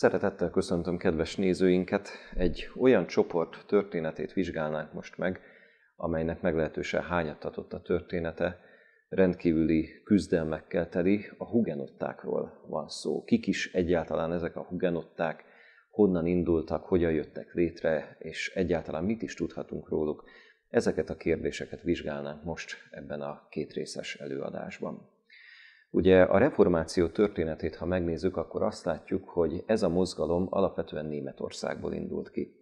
Szeretettel köszöntöm kedves nézőinket. Egy olyan csoport történetét vizsgálnánk most meg, amelynek meglehetősen hányattatott a története, rendkívüli küzdelmekkel teli, a hugenottákról van szó. Kik is egyáltalán ezek a hugenották, honnan indultak, hogyan jöttek létre, és egyáltalán mit is tudhatunk róluk. Ezeket a kérdéseket vizsgálnánk most ebben a kétrészes előadásban. Ugye a reformáció történetét, ha megnézzük, akkor azt látjuk, hogy ez a mozgalom alapvetően Németországból indult ki.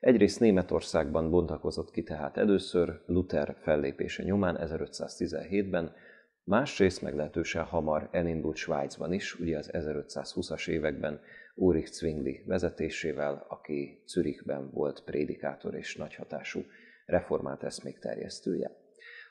Egyrészt Németországban bontakozott ki tehát először Luther fellépése nyomán 1517-ben, másrészt meglehetősen hamar elindult Svájcban is, ugye az 1520-as években Ulrich Zwingli vezetésével, aki Zürichben volt prédikátor és nagyhatású reformát eszmék terjesztője.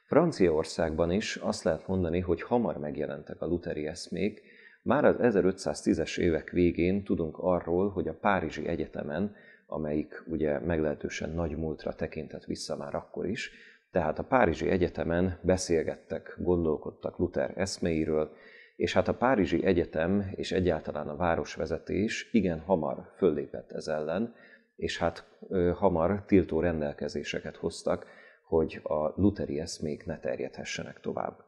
Franciaországban is azt lehet mondani, hogy hamar megjelentek a luteri eszmék, már az 1510-es évek végén tudunk arról, hogy a Párizsi Egyetemen, amelyik ugye meglehetősen nagy múltra tekintett vissza már akkor is, tehát a Párizsi Egyetemen beszélgettek, gondolkodtak Luther eszméiről, és hát a Párizsi Egyetem és egyáltalán a városvezetés igen hamar föllépett ez ellen, és hát ö, hamar tiltó rendelkezéseket hoztak, hogy a luteri eszmék ne terjedhessenek tovább.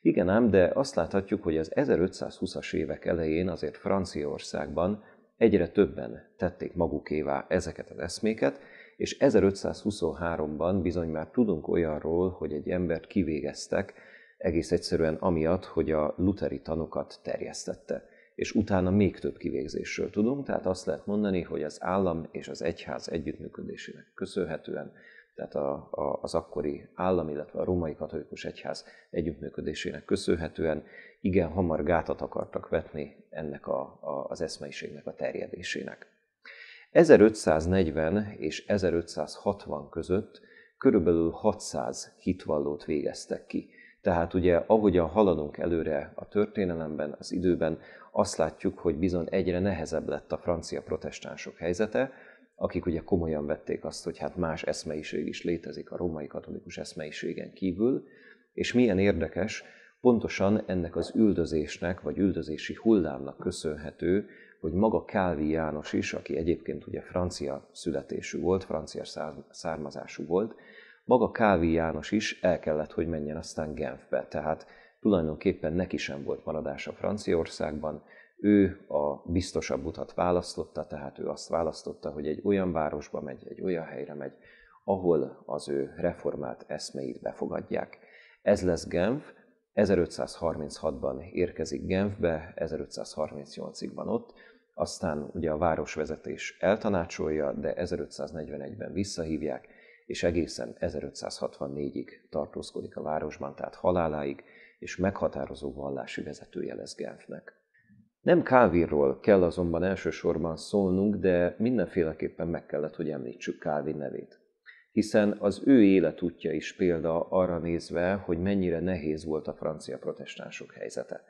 Igen ám, de azt láthatjuk, hogy az 1520-as évek elején azért Franciaországban egyre többen tették magukévá ezeket az eszméket, és 1523-ban bizony már tudunk olyanról, hogy egy embert kivégeztek, egész egyszerűen amiatt, hogy a luteri tanokat terjesztette. És utána még több kivégzésről tudunk, tehát azt lehet mondani, hogy az állam és az egyház együttműködésének köszönhetően tehát a, a, az akkori állam, illetve a római katolikus egyház együttműködésének köszönhetően igen hamar gátat akartak vetni ennek a, a, az eszmeiségnek a terjedésének. 1540 és 1560 között körülbelül 600 hitvallót végeztek ki. Tehát ugye ahogyan haladunk előre a történelemben, az időben, azt látjuk, hogy bizony egyre nehezebb lett a francia protestánsok helyzete, akik ugye komolyan vették azt, hogy hát más eszmeiség is létezik a római katolikus eszmeiségen kívül, és milyen érdekes, pontosan ennek az üldözésnek, vagy üldözési hullámnak köszönhető, hogy maga Kálvi János is, aki egyébként ugye francia születésű volt, francia származású volt, maga Kálvi János is el kellett, hogy menjen aztán Genfbe. Tehát tulajdonképpen neki sem volt maradása Franciaországban, ő a biztosabb utat választotta, tehát ő azt választotta, hogy egy olyan városba megy, egy olyan helyre megy, ahol az ő reformált eszméit befogadják. Ez lesz Genf, 1536-ban érkezik Genfbe, 1538-ig van ott, aztán ugye a városvezetés eltanácsolja, de 1541-ben visszahívják, és egészen 1564-ig tartózkodik a városban, tehát haláláig, és meghatározó vallási vezetője lesz Genfnek. Nem Kávinról kell azonban elsősorban szólnunk, de mindenféleképpen meg kellett, hogy említsük Kávin nevét. Hiszen az ő életútja is példa arra nézve, hogy mennyire nehéz volt a francia protestánsok helyzete.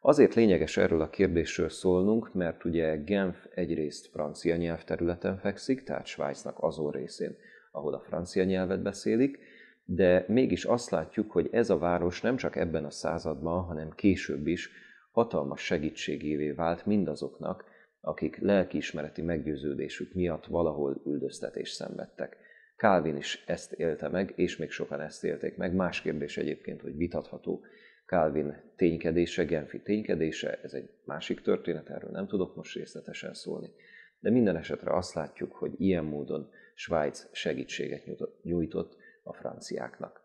Azért lényeges erről a kérdésről szólnunk, mert ugye Genf egyrészt francia nyelvterületen fekszik, tehát Svájcnak azon részén, ahol a francia nyelvet beszélik, de mégis azt látjuk, hogy ez a város nem csak ebben a században, hanem később is hatalmas segítségévé vált mindazoknak, akik lelkiismereti meggyőződésük miatt valahol üldöztetést szenvedtek. Calvin is ezt élte meg, és még sokan ezt élték meg. Más kérdés egyébként, hogy vitatható Calvin ténykedése, Genfi ténykedése, ez egy másik történet, erről nem tudok most részletesen szólni. De minden esetre azt látjuk, hogy ilyen módon Svájc segítséget nyújtott a franciáknak.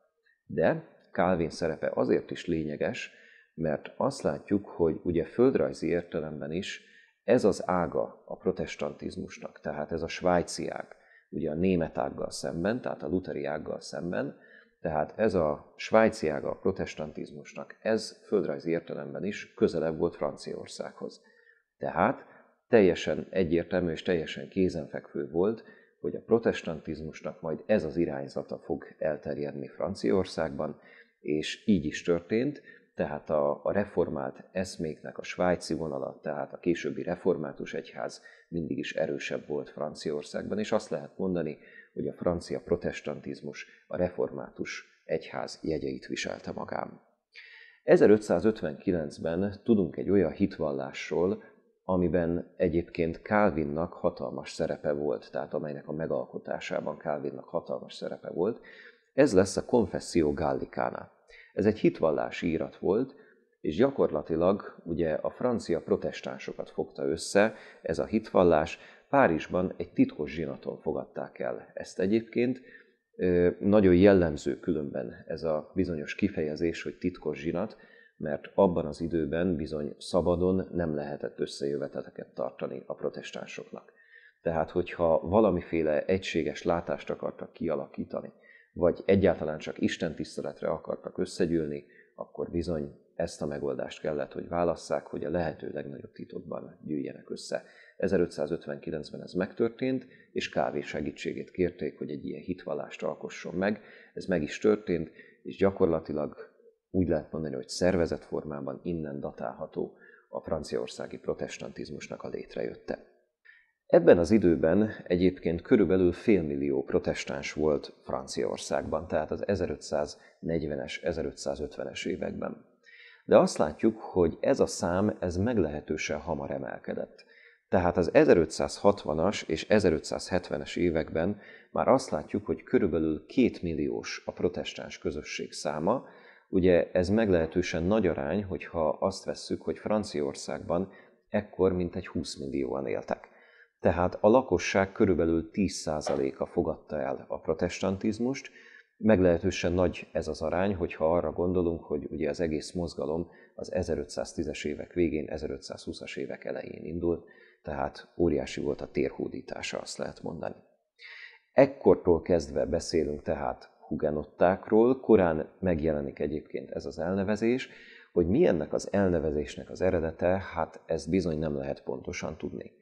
De Calvin szerepe azért is lényeges, mert azt látjuk, hogy ugye földrajzi értelemben is ez az ága a protestantizmusnak, tehát ez a svájci ág, ugye a német ággal szemben, tehát a luteri ággal szemben, tehát ez a svájci ága a protestantizmusnak, ez földrajzi értelemben is közelebb volt Franciaországhoz. Tehát teljesen egyértelmű és teljesen kézenfekvő volt, hogy a protestantizmusnak majd ez az irányzata fog elterjedni Franciaországban, és így is történt tehát a, a reformált eszméknek a svájci vonala, tehát a későbbi református egyház mindig is erősebb volt Franciaországban, és azt lehet mondani, hogy a francia protestantizmus a református egyház jegyeit viselte magán. 1559-ben tudunk egy olyan hitvallásról, amiben egyébként Calvinnak hatalmas szerepe volt, tehát amelynek a megalkotásában Calvinnak hatalmas szerepe volt, ez lesz a Confessio Gallicana. Ez egy hitvallási írat volt, és gyakorlatilag ugye a francia protestánsokat fogta össze ez a hitvallás. Párizsban egy titkos zsinaton fogadták el ezt egyébként. Nagyon jellemző különben ez a bizonyos kifejezés, hogy titkos zsinat, mert abban az időben bizony szabadon nem lehetett összejöveteteket tartani a protestánsoknak. Tehát, hogyha valamiféle egységes látást akartak kialakítani, vagy egyáltalán csak Isten tiszteletre akartak összegyűlni, akkor bizony ezt a megoldást kellett, hogy válasszák, hogy a lehető legnagyobb titokban gyűjjenek össze. 1559-ben ez megtörtént, és kávé segítségét kérték, hogy egy ilyen hitvallást alkosson meg. Ez meg is történt, és gyakorlatilag úgy lehet mondani, hogy szervezetformában innen datálható a franciaországi protestantizmusnak a létrejötte. Ebben az időben egyébként körülbelül félmillió protestáns volt Franciaországban, tehát az 1540-es, 1550-es években. De azt látjuk, hogy ez a szám ez meglehetősen hamar emelkedett. Tehát az 1560-as és 1570-es években már azt látjuk, hogy körülbelül kétmilliós a protestáns közösség száma. Ugye ez meglehetősen nagy arány, hogyha azt vesszük, hogy Franciaországban ekkor mintegy 20 millióan éltek tehát a lakosság körülbelül 10%-a fogadta el a protestantizmust, meglehetősen nagy ez az arány, hogyha arra gondolunk, hogy ugye az egész mozgalom az 1510-es évek végén, 1520-as évek elején indult, tehát óriási volt a térhódítása, azt lehet mondani. Ekkortól kezdve beszélünk tehát hugenottákról, korán megjelenik egyébként ez az elnevezés, hogy mi ennek az elnevezésnek az eredete, hát ezt bizony nem lehet pontosan tudni.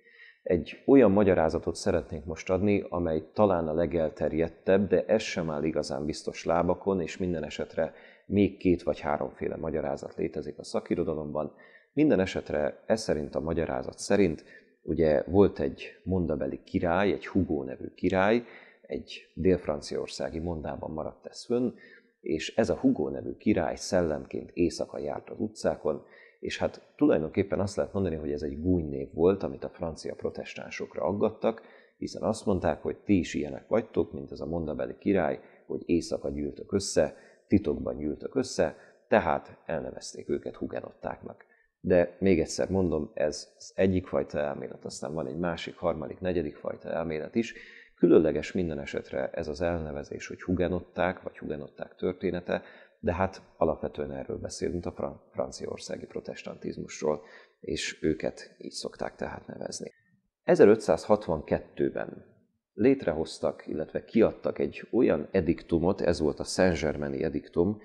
Egy olyan magyarázatot szeretnénk most adni, amely talán a legelterjedtebb, de ez sem áll igazán biztos lábakon, és minden esetre még két vagy háromféle magyarázat létezik a szakirodalomban. Minden esetre ez szerint a magyarázat szerint, ugye volt egy mondabeli király, egy Hugo nevű király, egy dél-franciaországi mondában maradt ez fönn, és ez a Hugo nevű király szellemként éjszaka járt az utcákon, és hát tulajdonképpen azt lehet mondani, hogy ez egy gúnynév volt, amit a francia protestánsokra aggattak, hiszen azt mondták, hogy ti is ilyenek vagytok, mint az a mondabeli király, hogy éjszaka gyűltök össze, titokban gyűltök össze, tehát elnevezték őket hugenottáknak. De még egyszer mondom, ez az egyik fajta elmélet, aztán van egy másik, harmadik, negyedik fajta elmélet is. Különleges minden esetre ez az elnevezés, hogy hugenották, vagy hugenották története, de hát alapvetően erről beszélünk, a franciaországi protestantizmusról, és őket így szokták tehát nevezni. 1562-ben létrehoztak, illetve kiadtak egy olyan ediktumot, ez volt a Saint-Germaini ediktum,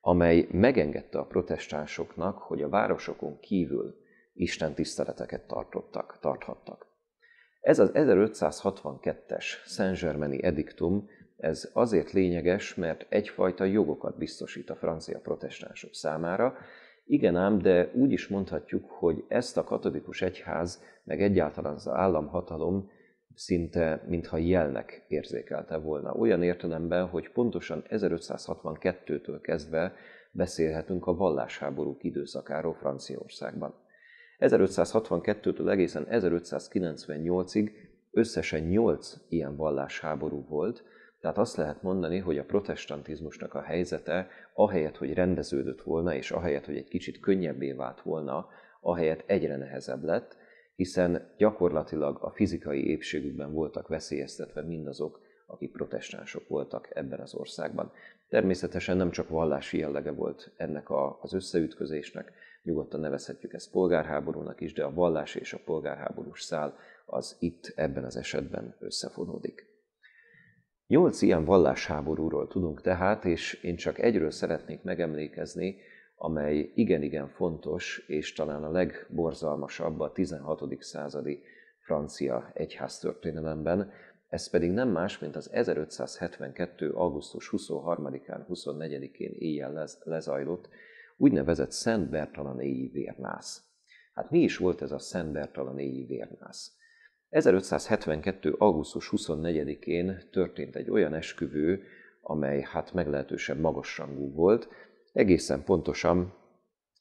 amely megengedte a protestánsoknak, hogy a városokon kívül Isten tiszteleteket tartottak, tarthattak. Ez az 1562-es Saint-Germaini ediktum ez azért lényeges, mert egyfajta jogokat biztosít a francia protestánsok számára. Igen ám, de úgy is mondhatjuk, hogy ezt a katolikus egyház, meg egyáltalán az államhatalom szinte mintha jelnek érzékelte volna. Olyan értelemben, hogy pontosan 1562-től kezdve beszélhetünk a vallásháborúk időszakáról Franciaországban. 1562-től egészen 1598-ig összesen 8 ilyen vallásháború volt, tehát azt lehet mondani, hogy a protestantizmusnak a helyzete, ahelyett, hogy rendeződött volna, és ahelyett, hogy egy kicsit könnyebbé vált volna, ahelyett egyre nehezebb lett, hiszen gyakorlatilag a fizikai épségükben voltak veszélyeztetve mindazok, akik protestánsok voltak ebben az országban. Természetesen nem csak vallási jellege volt ennek a, az összeütközésnek, nyugodtan nevezhetjük ezt polgárháborúnak is, de a vallás és a polgárháborús szál az itt ebben az esetben összefonódik. Nyolc ilyen vallásháborúról tudunk tehát, és én csak egyről szeretnék megemlékezni, amely igen-igen fontos, és talán a legborzalmasabb a 16. századi francia egyháztörténelemben, ez pedig nem más, mint az 1572. augusztus 23-án, 24-én éjjel lez, lezajlott úgynevezett Szent Bertalan éji vérnász. Hát mi is volt ez a Szent Bertalan éji vérnász? 1572. augusztus 24-én történt egy olyan esküvő, amely hát meglehetősen magasrangú volt, egészen pontosan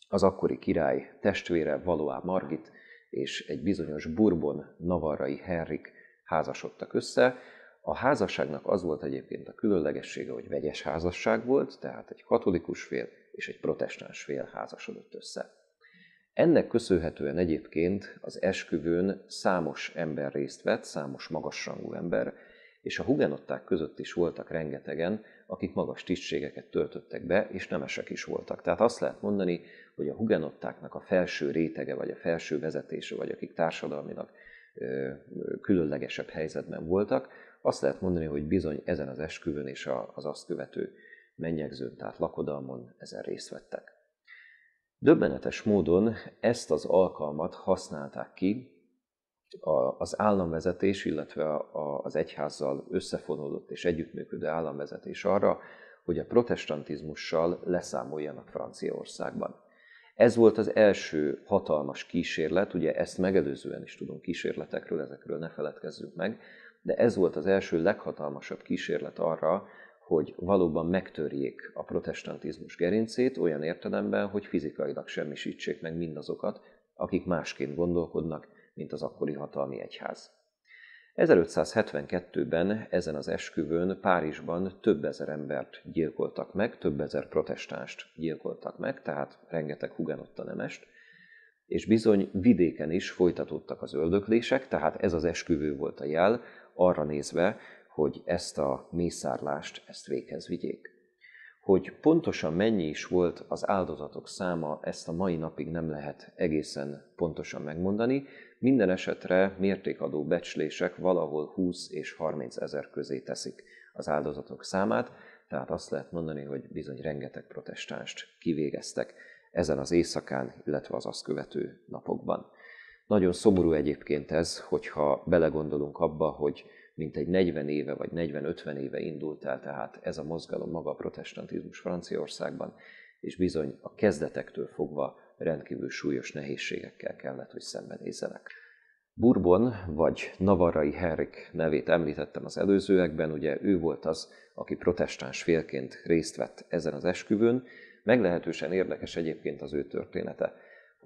az akkori király testvére Valoá Margit és egy bizonyos Bourbon navarrai Henrik házasodtak össze. A házasságnak az volt egyébként a különlegessége, hogy vegyes házasság volt, tehát egy katolikus fél és egy protestáns fél házasodott össze. Ennek köszönhetően egyébként az esküvőn számos ember részt vett, számos magasrangú ember, és a hugenották között is voltak rengetegen, akik magas tisztségeket töltöttek be, és nemesek is voltak. Tehát azt lehet mondani, hogy a hugenottáknak a felső rétege, vagy a felső vezetése, vagy akik társadalminak különlegesebb helyzetben voltak, azt lehet mondani, hogy bizony ezen az esküvőn és az azt követő mennyegzőn, tehát lakodalmon ezen részt vettek. Döbbenetes módon ezt az alkalmat használták ki az államvezetés, illetve az egyházzal összefonódott és együttműködő államvezetés arra, hogy a protestantizmussal leszámoljanak Franciaországban. Ez volt az első hatalmas kísérlet, ugye ezt megelőzően is tudunk kísérletekről, ezekről ne feledkezzünk meg, de ez volt az első leghatalmasabb kísérlet arra, hogy valóban megtörjék a protestantizmus gerincét olyan értelemben, hogy fizikailag semmisítsék meg mindazokat, akik másként gondolkodnak, mint az akkori hatalmi egyház. 1572-ben ezen az esküvőn Párizsban több ezer embert gyilkoltak meg, több ezer protestást gyilkoltak meg, tehát rengeteg hugenotta nemest, és bizony vidéken is folytatódtak az öldöklések, tehát ez az esküvő volt a jel, arra nézve, hogy ezt a mészárlást, ezt véghez vigyék. Hogy pontosan mennyi is volt az áldozatok száma, ezt a mai napig nem lehet egészen pontosan megmondani. Minden esetre mértékadó becslések valahol 20 és 30 ezer közé teszik az áldozatok számát, tehát azt lehet mondani, hogy bizony rengeteg protestánst kivégeztek ezen az éjszakán, illetve az azt követő napokban. Nagyon szomorú egyébként ez, hogyha belegondolunk abba, hogy mint egy 40 éve vagy 40-50 éve indult el, tehát ez a mozgalom maga a protestantizmus Franciaországban, és bizony a kezdetektől fogva rendkívül súlyos nehézségekkel kellett, hogy szembenézzenek. Bourbon vagy Navarai Henrik nevét említettem az előzőekben, ugye ő volt az, aki protestáns félként részt vett ezen az esküvőn, meglehetősen érdekes egyébként az ő története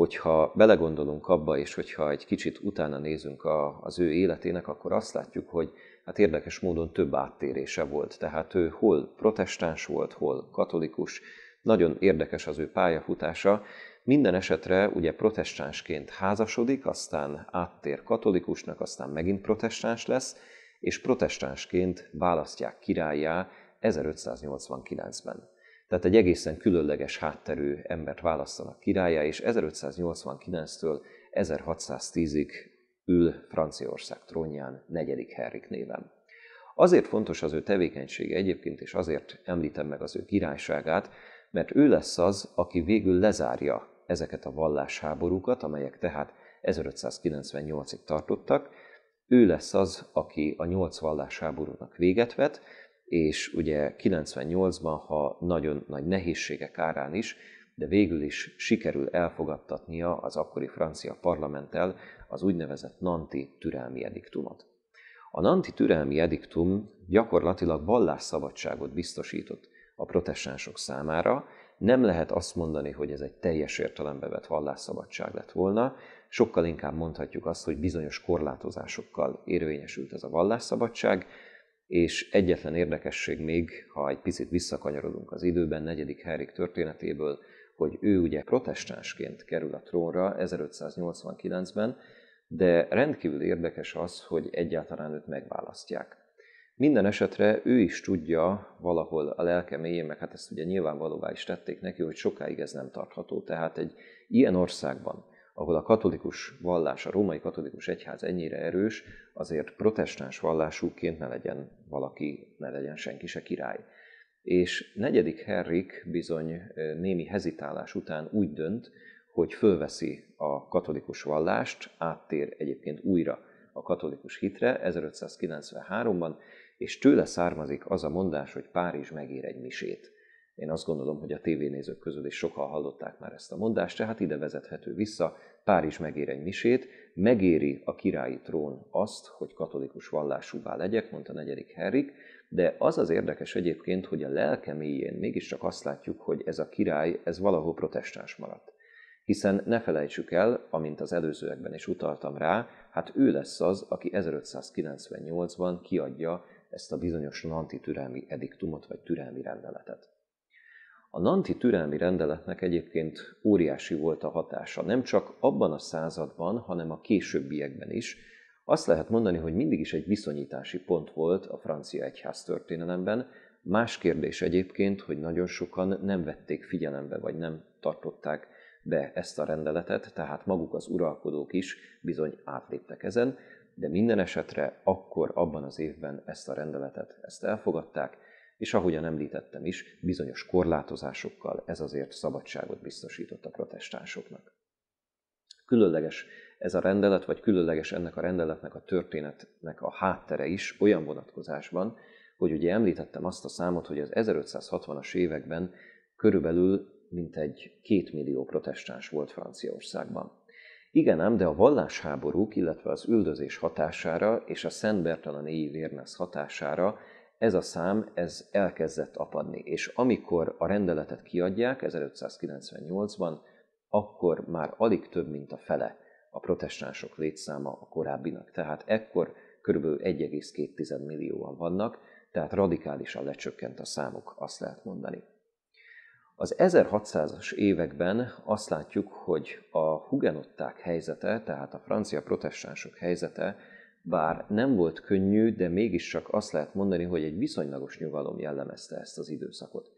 hogyha belegondolunk abba, és hogyha egy kicsit utána nézünk a, az ő életének, akkor azt látjuk, hogy hát érdekes módon több áttérése volt. Tehát ő hol protestáns volt, hol katolikus, nagyon érdekes az ő pályafutása. Minden esetre ugye protestánsként házasodik, aztán áttér katolikusnak, aztán megint protestáns lesz, és protestánsként választják királyjá 1589-ben. Tehát egy egészen különleges hátterű embert választanak királyá, és 1589-től 1610-ig ül Franciaország trónján negyedik Henrik néven. Azért fontos az ő tevékenysége egyébként, és azért említem meg az ő királyságát, mert ő lesz az, aki végül lezárja ezeket a vallásháborúkat, amelyek tehát 1598-ig tartottak. Ő lesz az, aki a nyolc vallásháborúnak véget vet, és ugye 98-ban, ha nagyon nagy nehézségek árán is, de végül is sikerül elfogadtatnia az akkori francia parlamenttel az úgynevezett Nanti türelmi ediktumot. A Nanti türelmi ediktum gyakorlatilag vallásszabadságot biztosított a protestánsok számára, nem lehet azt mondani, hogy ez egy teljes értelembe vett vallásszabadság lett volna, sokkal inkább mondhatjuk azt, hogy bizonyos korlátozásokkal érvényesült ez a vallásszabadság, és egyetlen érdekesség még, ha egy picit visszakanyarodunk az időben, negyedik Henrik történetéből, hogy ő ugye protestánsként kerül a trónra 1589-ben, de rendkívül érdekes az, hogy egyáltalán őt megválasztják. Minden esetre ő is tudja valahol a lelke mélyén, meg hát ezt ugye nyilvánvalóvá is tették neki, hogy sokáig ez nem tartható. Tehát egy ilyen országban, ahol a katolikus vallás, a római katolikus egyház ennyire erős, azért protestáns vallásúként ne legyen valaki, ne legyen senki se király. És negyedik Henrik bizony némi hezitálás után úgy dönt, hogy fölveszi a katolikus vallást, áttér egyébként újra a katolikus hitre 1593-ban, és tőle származik az a mondás, hogy Párizs megér egy misét. Én azt gondolom, hogy a tévénézők közül is sokan hallották már ezt a mondást, tehát ide vezethető vissza, Párizs megér egy misét, megéri a királyi trón azt, hogy katolikus vallásúvá legyek, mondta negyedik Herrik, de az az érdekes egyébként, hogy a lelke mélyén mégiscsak azt látjuk, hogy ez a király, ez valahol protestáns maradt. Hiszen ne felejtsük el, amint az előzőekben is utaltam rá, hát ő lesz az, aki 1598-ban kiadja ezt a bizonyos antitürelmi ediktumot vagy türelmi rendeletet. A Nanti türelmi rendeletnek egyébként óriási volt a hatása, nem csak abban a században, hanem a későbbiekben is. Azt lehet mondani, hogy mindig is egy viszonyítási pont volt a francia egyház történelemben. Más kérdés egyébként, hogy nagyon sokan nem vették figyelembe, vagy nem tartották be ezt a rendeletet, tehát maguk az uralkodók is bizony átléptek ezen, de minden esetre akkor abban az évben ezt a rendeletet, ezt elfogadták, és ahogyan említettem is, bizonyos korlátozásokkal ez azért szabadságot biztosított a protestánsoknak. Különleges ez a rendelet, vagy különleges ennek a rendeletnek a történetnek a háttere is olyan vonatkozásban, hogy ugye említettem azt a számot, hogy az 1560-as években körülbelül mintegy két millió protestáns volt Franciaországban. Igen ám, de a vallásháborúk, illetve az üldözés hatására és a Szent Bertalan éjvérnász hatására ez a szám ez elkezdett apadni, és amikor a rendeletet kiadják 1598-ban, akkor már alig több, mint a fele a protestánsok létszáma a korábbinak. Tehát ekkor kb. 1,2 millióan vannak, tehát radikálisan lecsökkent a számuk, azt lehet mondani. Az 1600-as években azt látjuk, hogy a hugenották helyzete, tehát a francia protestánsok helyzete bár nem volt könnyű, de csak azt lehet mondani, hogy egy viszonylagos nyugalom jellemezte ezt az időszakot.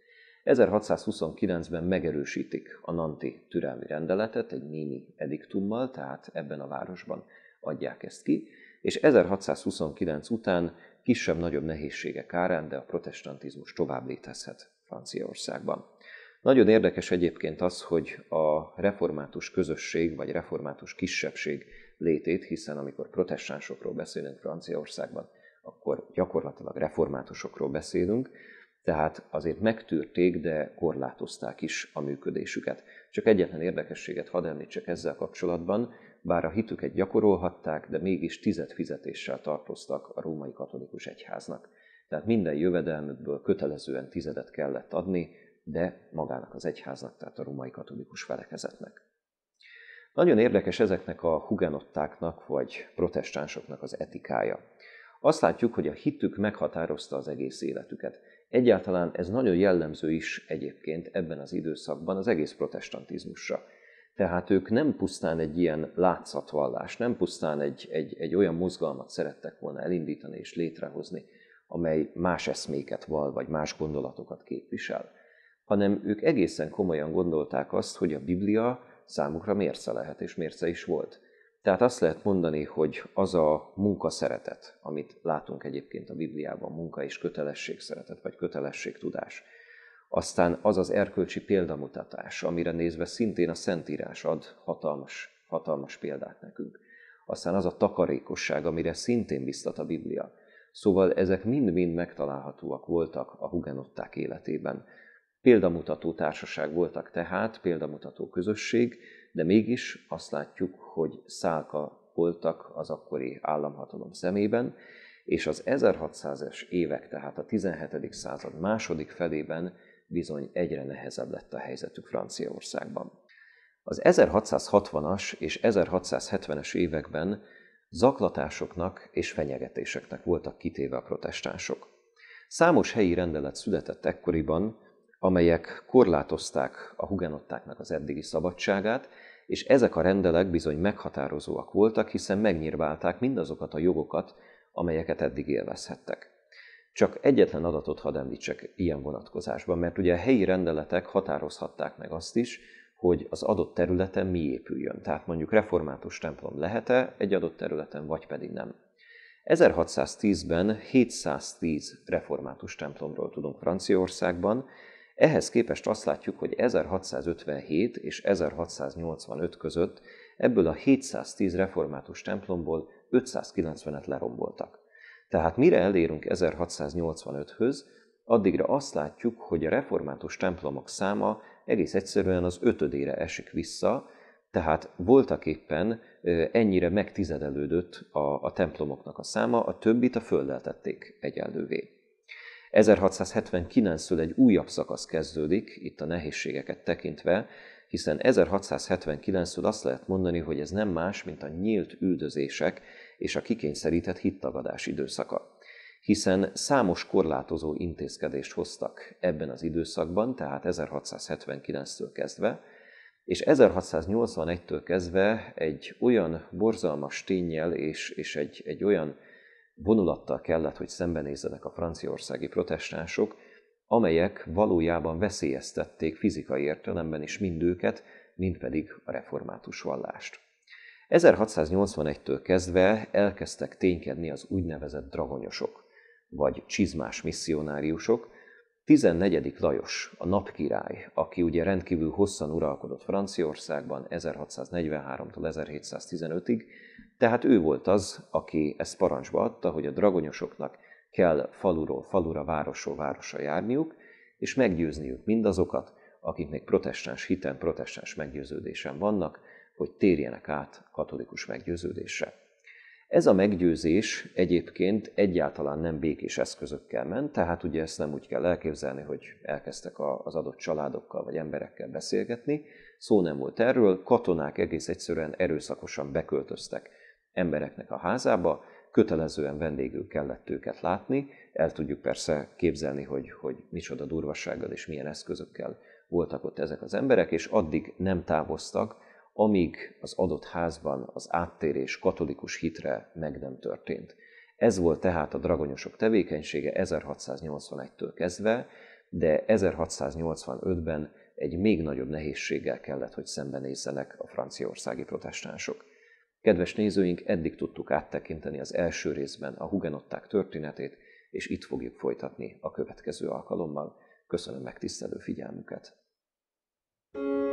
1629-ben megerősítik a Nanti türelmi rendeletet egy némi ediktummal, tehát ebben a városban adják ezt ki, és 1629 után kisebb-nagyobb nehézségek árán, de a protestantizmus tovább létezhet Franciaországban. Nagyon érdekes egyébként az, hogy a református közösség vagy református kisebbség létét, hiszen amikor protestánsokról beszélünk Franciaországban, akkor gyakorlatilag reformátusokról beszélünk, tehát azért megtűrték, de korlátozták is a működésüket. Csak egyetlen érdekességet hadd említsek ezzel kapcsolatban, bár a hitüket gyakorolhatták, de mégis tized fizetéssel tartoztak a római katolikus egyháznak. Tehát minden jövedelmükből kötelezően tizedet kellett adni, de magának az egyháznak, tehát a római katolikus felekezetnek. Nagyon érdekes ezeknek a hugenottáknak vagy protestánsoknak az etikája. Azt látjuk, hogy a hitük meghatározta az egész életüket. Egyáltalán ez nagyon jellemző is egyébként ebben az időszakban az egész protestantizmusra. Tehát ők nem pusztán egy ilyen látszatvallás, nem pusztán egy, egy, egy olyan mozgalmat szerettek volna elindítani és létrehozni, amely más eszméket val, vagy más gondolatokat képvisel, hanem ők egészen komolyan gondolták azt, hogy a Biblia számukra mérce lehet, és mérce is volt. Tehát azt lehet mondani, hogy az a munka szeretet, amit látunk egyébként a Bibliában, munka és kötelesség szeretet, vagy kötelességtudás, aztán az az erkölcsi példamutatás, amire nézve szintén a Szentírás ad hatalmas, hatalmas példát nekünk. Aztán az a takarékosság, amire szintén biztat a Biblia. Szóval ezek mind-mind megtalálhatóak voltak a hugenották életében. Példamutató társaság voltak tehát, példamutató közösség, de mégis azt látjuk, hogy szálka voltak az akkori államhatalom szemében, és az 1600-es évek, tehát a 17. század második felében bizony egyre nehezebb lett a helyzetük Franciaországban. Az 1660-as és 1670-es években zaklatásoknak és fenyegetéseknek voltak kitéve a protestánsok. Számos helyi rendelet született ekkoriban, amelyek korlátozták a hugenottáknak az eddigi szabadságát, és ezek a rendelek bizony meghatározóak voltak, hiszen megnyírválták mindazokat a jogokat, amelyeket eddig élvezhettek. Csak egyetlen adatot hadd említsek ilyen vonatkozásban, mert ugye a helyi rendeletek határozhatták meg azt is, hogy az adott területen mi épüljön. Tehát mondjuk református templom lehet-e egy adott területen, vagy pedig nem. 1610-ben 710 református templomról tudunk Franciaországban, ehhez képest azt látjuk, hogy 1657 és 1685 között ebből a 710 református templomból 590-et leromboltak. Tehát mire elérünk 1685-höz, addigra azt látjuk, hogy a református templomok száma egész egyszerűen az ötödére esik vissza, tehát voltak éppen ennyire megtizedelődött a, a templomoknak a száma, a többit a földeltették egyenlővé. 1679-től egy újabb szakasz kezdődik, itt a nehézségeket tekintve, hiszen 1679-től azt lehet mondani, hogy ez nem más, mint a nyílt üldözések és a kikényszerített hittagadás időszaka. Hiszen számos korlátozó intézkedést hoztak ebben az időszakban, tehát 1679-től kezdve, és 1681-től kezdve egy olyan borzalmas tényjel és, és egy, egy olyan vonulattal kellett, hogy szembenézzenek a franciaországi protestánsok, amelyek valójában veszélyeztették fizikai értelemben is mind őket, mind pedig a református vallást. 1681-től kezdve elkezdtek ténykedni az úgynevezett dragonyosok, vagy csizmás misszionáriusok, 14. Lajos, a napkirály, aki ugye rendkívül hosszan uralkodott Franciaországban 1643-tól 1715-ig, tehát ő volt az, aki ezt parancsba adta, hogy a dragonyosoknak kell faluról falura, városról városra járniuk, és meggyőzniük mindazokat, akik még protestáns hiten, protestáns meggyőződésen vannak, hogy térjenek át katolikus meggyőződésre. Ez a meggyőzés egyébként egyáltalán nem békés eszközökkel ment, tehát ugye ezt nem úgy kell elképzelni, hogy elkezdtek az adott családokkal vagy emberekkel beszélgetni. Szó nem volt erről, katonák egész egyszerűen erőszakosan beköltöztek embereknek a házába, kötelezően vendégül kellett őket látni. El tudjuk persze képzelni, hogy, hogy micsoda durvassággal és milyen eszközökkel voltak ott ezek az emberek, és addig nem távoztak, amíg az adott házban az áttérés katolikus hitre meg nem történt. Ez volt tehát a dragonyosok tevékenysége 1681-től kezdve, de 1685-ben egy még nagyobb nehézséggel kellett, hogy szembenézzenek a franciaországi protestánsok. Kedves nézőink, eddig tudtuk áttekinteni az első részben a hugenották történetét, és itt fogjuk folytatni a következő alkalommal. Köszönöm megtisztelő figyelmüket! thank you